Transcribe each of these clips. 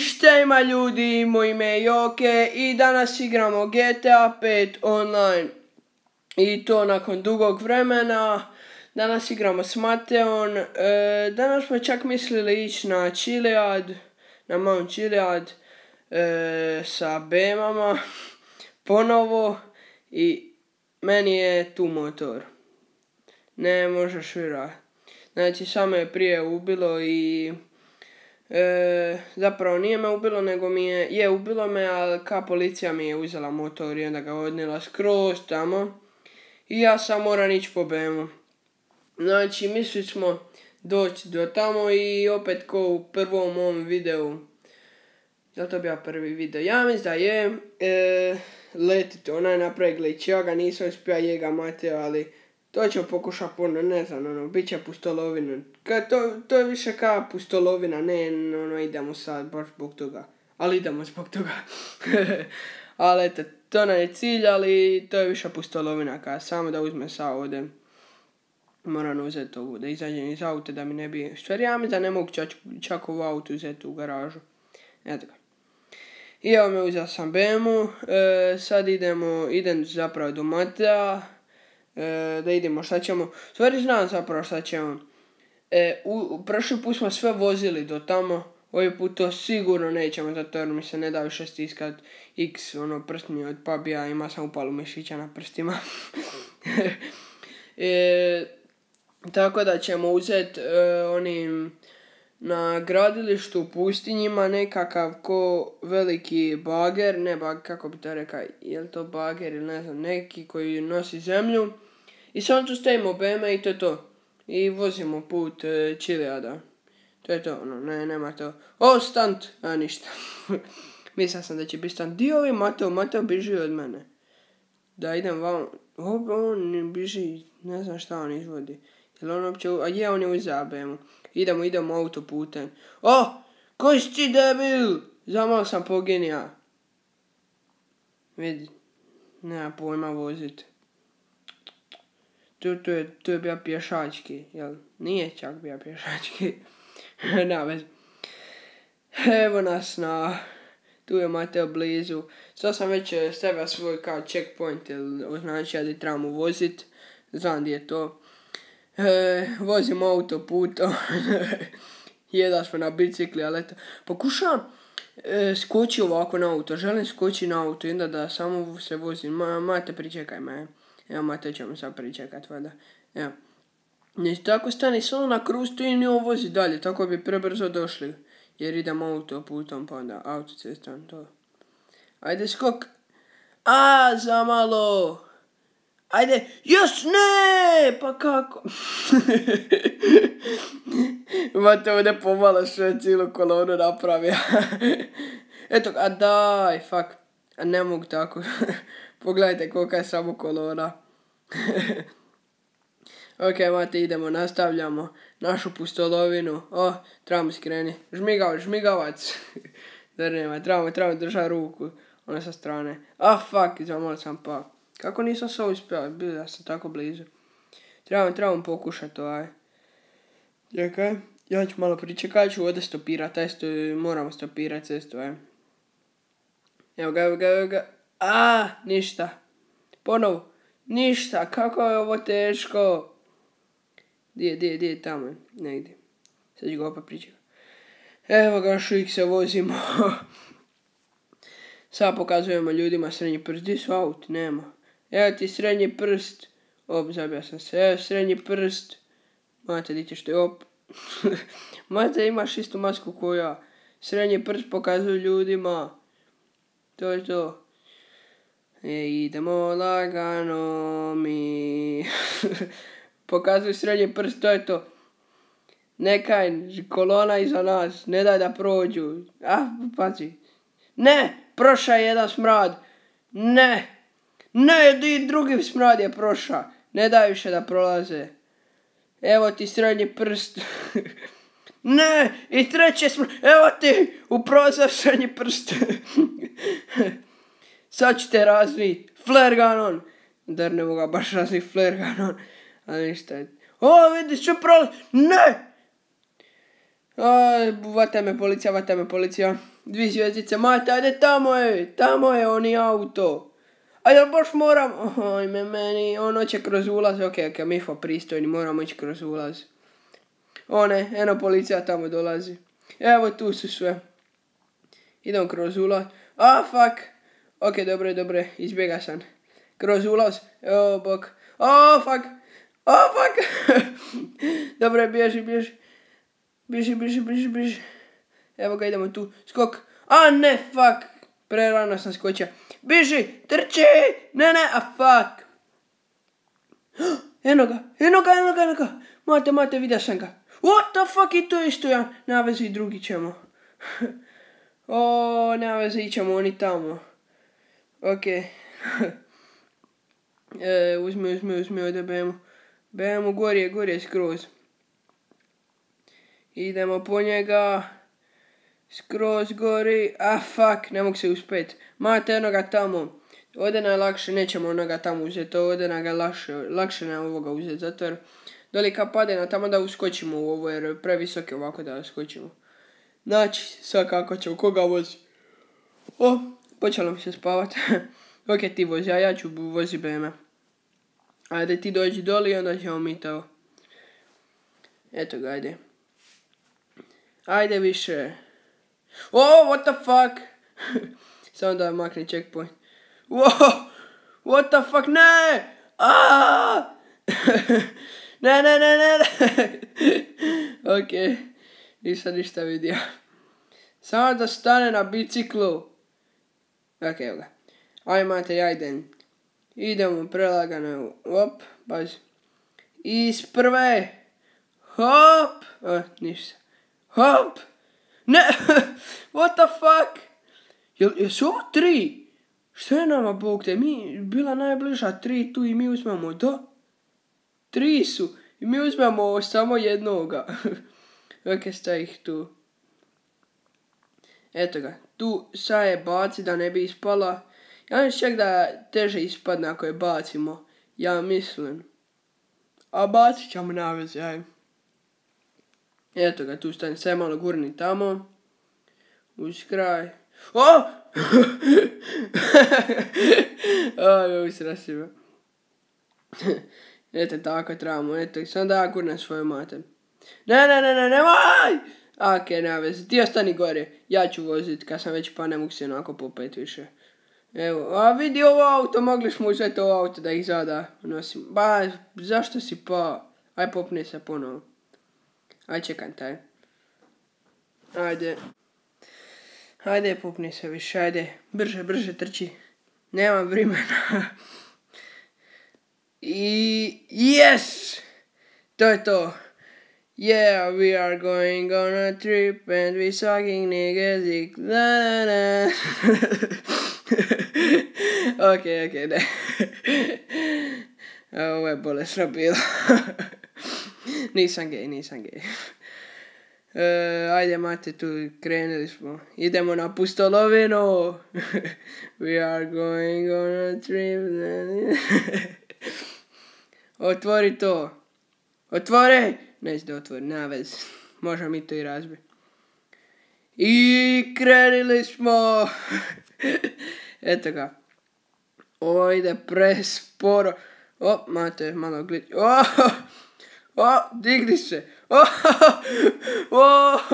šta ima ljudi, moj ime je Joke i danas igramo GTA 5 online. I to nakon dugog vremena, danas igramo s Mateon, e, danas smo čak mislili ići na Chiliad, na Mount Chiliad e, sa Bemama, ponovo i meni je tu motor. Ne možeš vjerati. Znači samo je prije ubilo i E, zapravo nije me ubilo, nego mi je, je ubilo me, ali ka policija mi je uzela motor i onda ga odnijela skroz tamo. I ja sam moram ići po bemu. Znači, mislili smo doći do tamo i opet ko u prvom mom videu, zato bi ja prvi video, ja mislim da je, e, to, onaj napravi znači, glitch, ja ga nisam uspio, je ga ali to ćemo pokušati puno, ne znam, ono, bit će pustolovina. Ka, to, to je više kao pustolovina, ne, ono, idemo sad baš zbog toga. Ali idemo zbog toga. ali eto, to nam je cilj, ali to je više pustolovina, ka, samo da uzme sa ovdje. Moram uzeti ovu, da izađem iz auta, da mi ne bi... što ja mi da ne mogu čak, čak ovu auto uzeti u garažu. Eto ga. I evo me uzeo sam BMW, e, sad idemo, idem zapravo do Mata, E, da idemo šta ćemo. Stvari znam zapravo šta ćemo. E, u, prošli put smo sve vozili do tamo, ovaj put to sigurno nećemo, zato jer mi se ne da više stiskat x ono, prstni od pabija, ima sam upalu mišića na prstima. E, tako da ćemo uzeti e, onim na gradilištu u pustinjima nekakav ko veliki bager, ne bager, kako bi to rekao, je li to bager ili ne znam, neki koji nosi zemlju. I sam tu stajemo beme i to je to. I vozimo put e, To je to, ono, ne, nema to. O, stunt! A, ništa. Mislio sam da će biti stunt. Di ovi ovaj Mateo? Mateo biži od mene. Da idem vam. O, on biži, ne znam šta on izvodi. Jel on uopće, a je, on je u zabemu Idemo, idemo putem. O, koji si ti debil? Zamal sam poginja. Vidi, nema pojma vozit. Tu, tu, je, tu je bio pješački, jel? Nije čak bio pješački. Na vez. Evo nas na... Tu je Mateo blizu. Sada sam već eh, stavio svoj kao checkpoint, jer znači da di trebam uvozit. Znam di je to e, vozim da smo na bicikli, ali eto, pokušavam e, skoči ovako na auto, želim skoči na auto i onda da samo se vozim, ma, mate pričekaj evo mate ćemo sad pričekat, vada, evo. tako stani samo na krustu i ne vozi dalje, tako bi prebrzo došli, jer idem putom, pa onda autocestom to. Ajde skok! A, za malo! Ajde, još ne, pa kako? te ovdje pomalo što cijelu kolonu napravio. Eto, a daj, fuck. A ne mogu tako. Pogledajte kolika je samo kolona. ok, mate, idemo, nastavljamo našu pustolovinu. O, trebamo skreni. Žmigavac, žmigavac. Zar nema, trebamo, trebamo držati ruku. Ona sa strane. Ah, oh, fuck, malo sam pa. Kako nisam se uspjela, bio da sam tako blizu. Trebam, trebam pokušati ovaj. Čekaj, ja ću malo pričekati ću ovdje stopirat, taj sto, moramo stopirati cestu, ovaj. Evo ga, evo ga, evo ga. A, ništa. Ponovo. Ništa, kako je ovo teško. Gdje je, di je, di tamo je, negdje. Sad ću ga opet Evo ga, još se vozimo. Sad pokazujemo ljudima srednji prst. Gdje su auti? Nema. Evo ti srednji prst. Op, sam se. Evo srednji prst. Mate, di što je op. Mate, imaš istu masku koju ja. Srednji prst pokazuju ljudima. To je to. E, idemo lagano mi. Pokazuju srednji prst, to je to. Nekaj, kolona iza nas, ne daj da prođu. Ah, pazi Ne, prošao je jedan smrad. Ne, ne, di drugi smrad je proša, Ne daj više da prolaze. Evo ti srednji prst. ne, i treće smrad. Evo ti, prozor srednji prst. Sad ću te razvit. Flerganon. Dar ne mogu baš razvit flerganon. Ali ništa je. O, vidi, ću Ne! Aj, me policija, vata me policija. Dvi zvijezdice, mate, ajde tamo je, tamo je oni auto a ja baš moram, ajme meni, ono će kroz ulaz, ok, ok, mi pristojni, moramo ići kroz ulaz. One, eno policija tamo dolazi. Evo tu su sve. Idem kroz ulaz. A, fuck. Ok, dobro, dobro, izbjega sam. Kroz ulaz. evo bok. O, fuck. O, fuck. Dobro, bježi, bježi. Bježi, bježi, bježi, bježi. Evo ga, idemo tu. Skok. A, ne, fuck. Prerano sam skočio. Biži, trči, ne, ne, a fuck. Eno ga, eno ga, eno ga, eno ga. Mate, mate, vidio sam ga. What the fuck, i to isto ja. Navezi i drugi ćemo. o, na ćemo ićemo oni tamo. Okej. uzmi, uzmi, uzmi, ovdje bemo. Bemo gorije, gorije skroz. Idemo po njega. Skroz gori, a ah, fuck, ne mogu se uspjeti. Mate, tamo, tamo. Ode lakše, nećemo onoga tamo uzeti, ovdje na ga lakše, lakše je ovoga uzeti, zato jer dolika pade na tamo da uskočimo u ovo, jer previsok ovako da uskočimo. Znači, svakako ćemo, koga vozi? O, počelo mi se spavati. ok, ti vozi, a ja ću vozi BMW. Ajde, ti dođi doli onda ćemo mi to. Eto ga, ajde. Ajde više. Oh, what the fuck? Samo da makne checkpoint. Whoa what the fuck, ne! Ah! ne, ne, ne, ne, ne. ok, nisam ništa vidio. Samo da stane na biciklu. Ok, evo ga. Ajde, ja Idem Idemo prelagano. Op, pazi. Iz prve. Hop. O, ništa. Hop. Ne, what the fuck? jesu ovo tri? Što je nama, Bog te, mi bila najbliža tri tu i mi uzmemo, do Tri su i mi uzmemo samo jednoga. ok, staj ih tu. Eto ga, tu sa je baci da ne bi ispala. Ja mislim čak da teže ispadne ako je bacimo. Ja mislim. A bacit ćemo na vez, Eto ga, tu stani, sve malo gurni tamo. Uz kraj. O! Aj, se rasiva. Eto, tako trebamo, eto, sam da ja gurnem svoju mate. Ne, ne, ne, ne, nemoj! Ok, nema veze, ti ostani gore, ja ću vozit, kad sam već pa ne mogu se onako popet više. Evo, a vidi ovo auto, mogli smo uzeti ovo auto da ih zada nosim. Ba, zašto si pa? Aj popni se ponovo. Ajde, čekaj, taj. Ajde. Ajde, popni se više, ajde. Brže, brže trči. Nemam vremena. I... Yes! To je to. Yeah, we are going on a trip and we sucking niggas dick. Da, da, da. Okej, okej, ne. Ovo je bolesno bilo. Nisam gej, nisam gej. E, ajde, mate, tu krenuli smo. Idemo na pustolovinu. We are going on a trip. Otvori to. Otvore! Neće da otvori, nema veze. Možda mi to i razbi. I krenili smo! Eto ga. Ovo ide presporo. O, mate, malo glitch. O! O, digni se. O, o,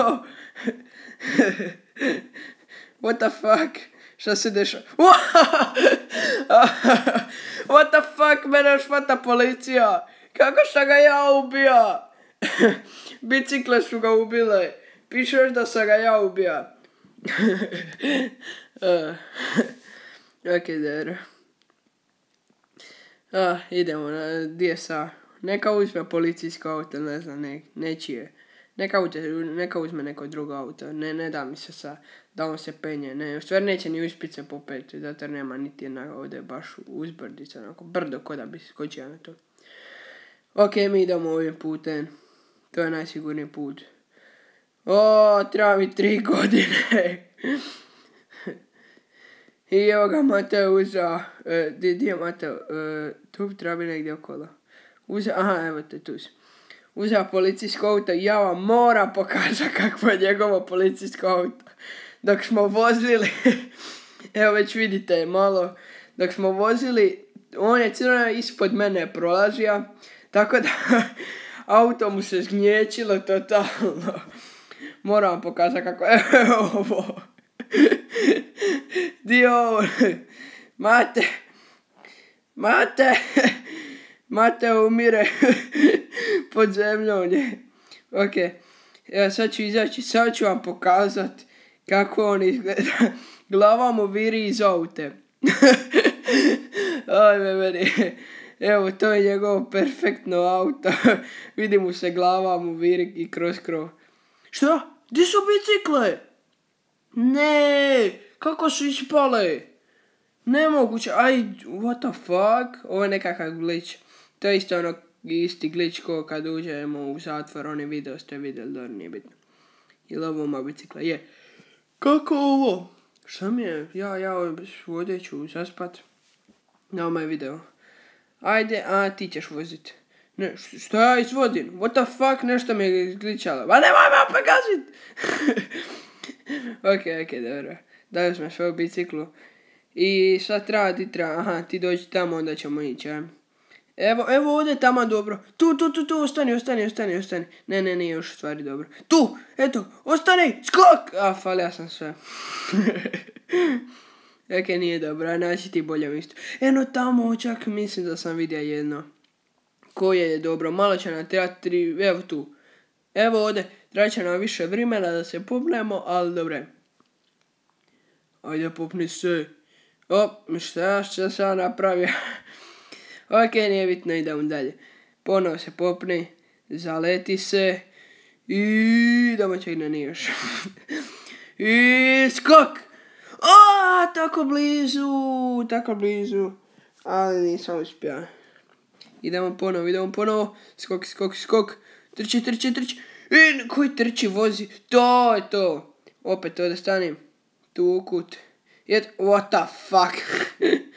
What the fuck? Šta se dešava? What the fuck? Mene još hvata policija. Kako sam ga ja ubija? Bicikle su ga ubile. Pišeš da sam ga ja ubija. ok, dobro. Ah, idemo na DSA. Neka uzme policijsko auto, ne znam, ne, nečije. Neka, uđe, neka uzme neko drugo auto, ne, ne da mi se sa, da on se penje, ne, u neće ni uspit se popeti, zato jer nema niti jedna ovdje baš uzbrdica, onako brdo ko da bi skočio na to. Ok, mi idemo ovim putem, to je najsigurniji put. O, treba mi tri godine. I evo ga Mateo uzao, e, je Mateo, e, tu treba mi negdje okolo. Uze, aha, evo te tu si. policijsko auto i ja vam mora pokazati kakvo je njegovo policijsko auto. Dok smo vozili, evo već vidite malo, dok smo vozili, on je crno ispod mene prolazio, tako da auto mu se zgnječilo totalno. Moram vam pokazati kako je ovo. Dio Mate. Mate. Mateo umire pod zemljom nje. Ok, ja sad ću izaći, sad ću vam pokazat kako on izgleda. Glava mu viri iz aute. Ajme meni. Evo, to je njegovo perfektno auto. Vidi mu se glava mu viri i kroz krov. Šta? Gdje su bicikle? Ne, kako su ispale? Nemoguće, aj, what the fuck? Ovo je nekakav glitch. To je isto ono isti glitch ko kad uđemo u zatvor, oni video ste vidjeli, dobro nije bitno. I ovo bicikla? Je. Kako ovo? Šta mi je? Ja, ja ovdje ću zaspat. Na je ovaj video. Ajde, a ti ćeš vozit. Ne, što ja izvodim? What the fuck, nešto mi je glitchalo. Ma nemoj me opet Okej, ok, dobro. Dali smo u biciklu. I sad treba, ti treba, aha, ti dođi tamo, onda ćemo ići, ajmo. Evo, evo ovdje tamo dobro. Tu, tu, tu, tu, ostani, ostani, ostani, ostani. Ne, ne, nije još stvari dobro. Tu, eto, ostani, skok! A, fali, ja sam sve. Eke, nije dobro, a naći ti bolje isto. Eno tamo, čak mislim da sam vidio jedno. Koje je dobro, malo će nam trebati tri, evo tu. Evo ovdje, trebati će nam više vremena da se popnemo, ali dobro. Ajde, popni se. O, šta, šta sam napravio? Ok, nije bitno, idemo dalje. Ponovo se popni, zaleti se i domaćeg na još. I skok! A, tako blizu, tako blizu. Ali nisam uspio. Idemo ponovo, idemo ponovo. Skok, skok, skok. Trči, trči, trči. I koji trči vozi? To je to. Opet to da stanem. Tu kut. what the fuck.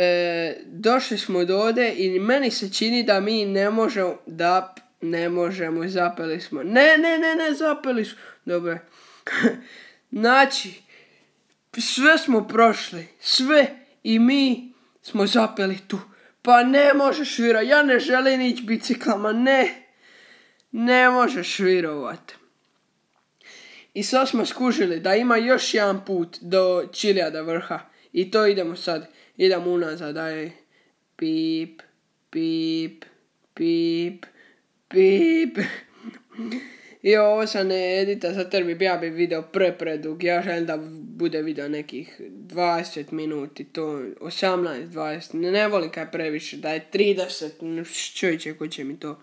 e, došli smo do ode i meni se čini da mi ne možemo, da ne možemo, zapeli smo. Ne, ne, ne, ne, zapeli smo. Dobro. znači, sve smo prošli, sve i mi smo zapeli tu. Pa ne možeš švira, ja ne želim ići biciklama, ne. Ne možeš virovat. I sad smo skužili da ima još jedan put do Čiljada vrha. I to idemo sad. Idem unazad, daj. Pip, pip, pip, pip. I ovo sam edita, sad jer bi ja bi video prepredug, ja želim da bude video nekih 20 minuti, to 18, 20, ne, volim kaj previše, da je 30, čovječe, ko će mi to.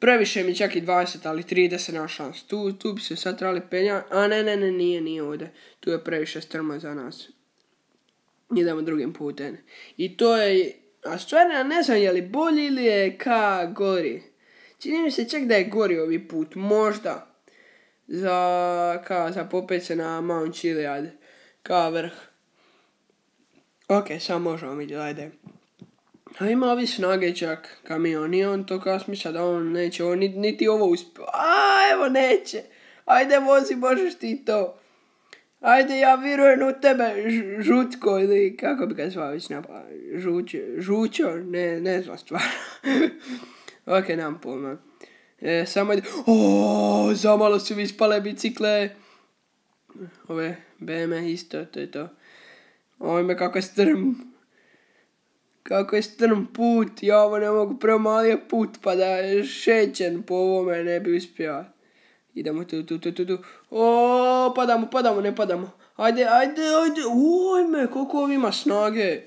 Previše mi čak i 20, ali 30 na šans. Tu, tu bi se sad trebali penja, a ne, ne, ne, nije, nije ovdje. Tu je previše strmo za nas idemo drugim putem. I to je, a stvarno ja ne znam je li bolji ili je ka gori. Čini mi se čak da je gori ovi put, možda. Za, ka, za popet se na Mount Chiliad, ka vrh. Ok, sad možemo vidjeti, ajde. A ima ovi snage čak kamion i on to kasmiša da on neće, on niti, ovo uspio. A, evo neće. Ajde vozi, možeš ti to. Ajde, ja vjerujem u tebe, žutko, ili kako bi ga zvao već žučo, ne, ne znam stvar. ok, nam pojma. E, samo ide, ooo, zamalo su mi spale bicikle. Ove, beme isto, to je to. Ojme, kako je strm. Kako je strm put, ja ovo ne mogu, prvo mali je put, pa da šećen po ovome ne bi uspio. Idemo tu, tu, tu, tu, tu. O, padamo, padamo, ne padamo. Ajde, ajde, ajde. Ujme, koliko ovi ima snage.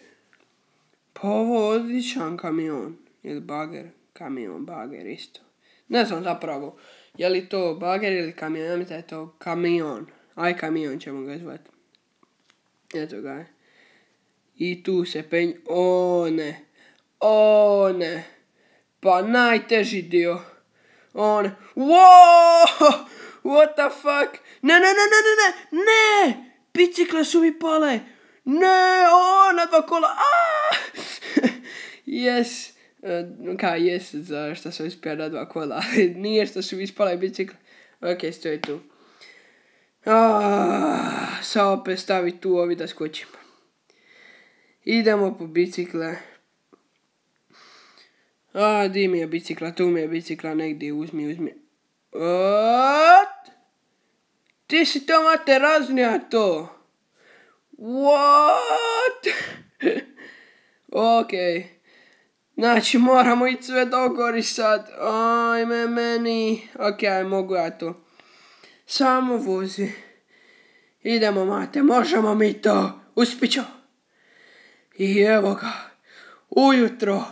Pa ovo odličan kamion. Ili bager. Kamion, bager, isto. Ne znam zapravo. Je li to bager ili kamion? Ja da je to kamion. Aj kamion ćemo ga zvati. Eto ga. I tu se penj... O ne. O ne. Pa najteži dio. On, whoa, what the fuck, ne, ne, ne, ne, ne, ne, bicikle su mi pale, ne, o, na dva kola, aaa, yes, eh, ka kao za što sam ispio na dva kola, ali nije što su mi ispale bicikle, ok, stoji tu. Aaaa, sad opet stavi tu ovi da skočimo. Idemo po bicikle. A, di mi je bicikla, tu mi je bicikla, negdje, uzmi, uzmi. What? Ti si to mate raznija to. What? Okej. Znači moramo ići sve dogori sad. Ajme meni. Ok, mogu ja to. Samo vozi. Idemo mate, možemo mi to. Uspićo. I evo ga. Ujutro.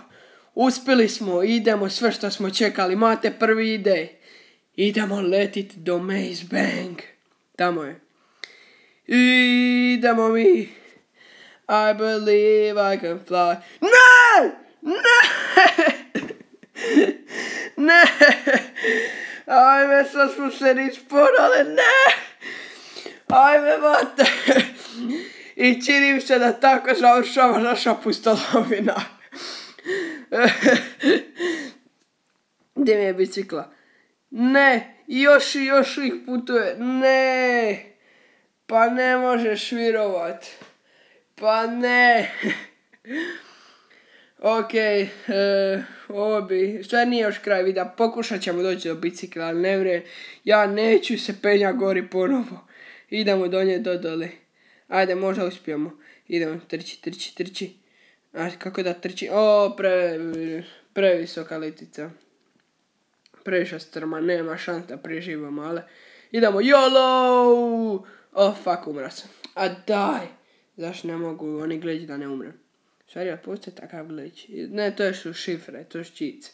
Uspjeli smo, idemo sve što smo čekali, mate prvi ide. Idemo letit do Maze Bank. Tamo je. Idemo mi. I believe I can fly. Ne! Ne! ne! Ajme, sad smo se nič ne! Ajme, mate! I činim se da tako završava naša pustolovina. Gdje mi je bicikla? Ne, još i još ih putuje. Ne, pa ne možeš virovat. Pa ne. ok, e, ovo bi, šta nije još kraj videa, pokušat ćemo doći do bicikla, ali ne vre, ja neću se penja gori ponovo. Idemo do nje do dole. Ajde, možda uspijemo. Idemo, trči, trči, trči. A kako da trči? O, pre, previsoka litica. Previša strma, nema šanta da preživimo, male. Idemo, YOLO! O fuck, umra sam. A daj! Zašto ne mogu oni gledati da ne umrem? ali postoje takav Ne, to je su šifre, to je ščic.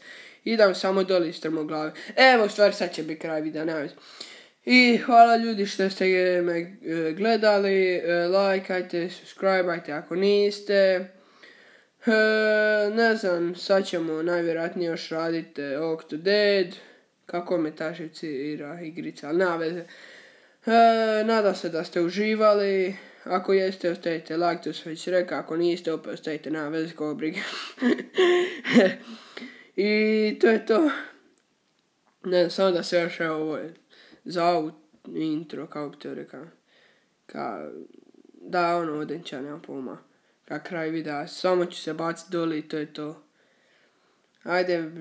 samo doli strmo glave. Evo, stvar sad će biti kraj videa, nema i hvala ljudi što ste me e, gledali, e, lajkajte, subscribeajte ako niste. E, ne znam, sad ćemo najvjerojatnije još raditi Octodad, e, to kako me ta živcira igrica, ali veze. E, nadam se da ste uživali, ako jeste ostavite like, to sam već rekao, ako niste opet ostavite, nema veze koga brige. I to je to. Ne, samo da se još ovo Za ovu intro, kao to rekao. Ka, da, ono, odenča, nema na kraj videa. Samo ću se baciti doli i to je to. Ajde,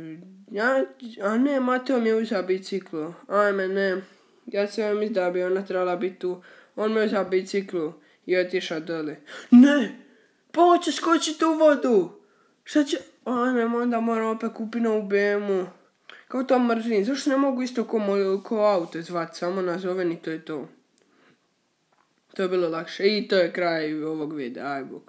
ja, a ne, Mateo mi je uzao biciklu. Ajme, ne. Ja se vam mislim da bi ona trebala biti tu. On me uzao biciklu i otišao doli. Ne! Pa hoće skočiti u vodu! Šta će... Ajme, onda moram opet kupiti novu bmw Kao to mrzim. Zašto ne mogu isto ko, ko auto zvat? Samo nazovem i to je to. To je bilo lakše. I to je kraj ovog videa. Aj,